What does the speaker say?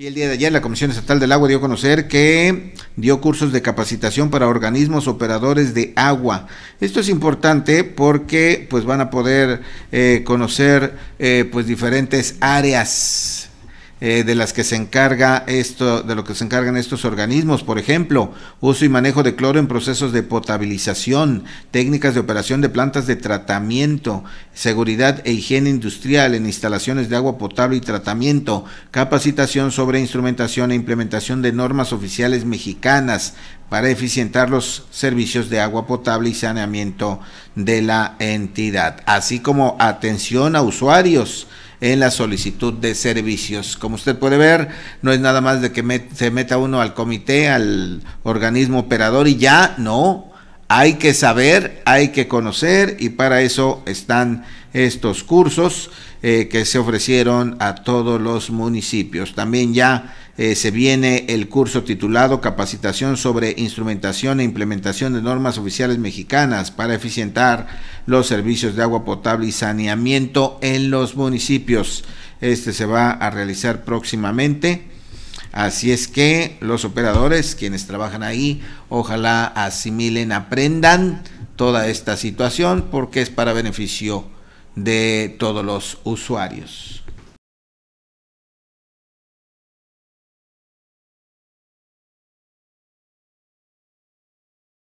Y el día de ayer la Comisión Estatal del Agua dio a conocer que dio cursos de capacitación para organismos operadores de agua. Esto es importante porque pues van a poder eh, conocer eh, pues diferentes áreas eh, de las que se encarga esto, de lo que se encargan estos organismos, por ejemplo, uso y manejo de cloro en procesos de potabilización, técnicas de operación de plantas de tratamiento, seguridad e higiene industrial en instalaciones de agua potable y tratamiento, capacitación sobre instrumentación e implementación de normas oficiales mexicanas para eficientar los servicios de agua potable y saneamiento de la entidad, así como atención a usuarios en la solicitud de servicios. Como usted puede ver, no es nada más de que se meta uno al comité, al organismo operador y ya, no, hay que saber, hay que conocer y para eso están estos cursos eh, que se ofrecieron a todos los municipios. También ya eh, se viene el curso titulado Capacitación sobre Instrumentación e Implementación de Normas Oficiales Mexicanas para eficientar los servicios de agua potable y saneamiento en los municipios. Este se va a realizar próximamente Así es que los operadores, quienes trabajan ahí, ojalá asimilen, aprendan toda esta situación porque es para beneficio de todos los usuarios.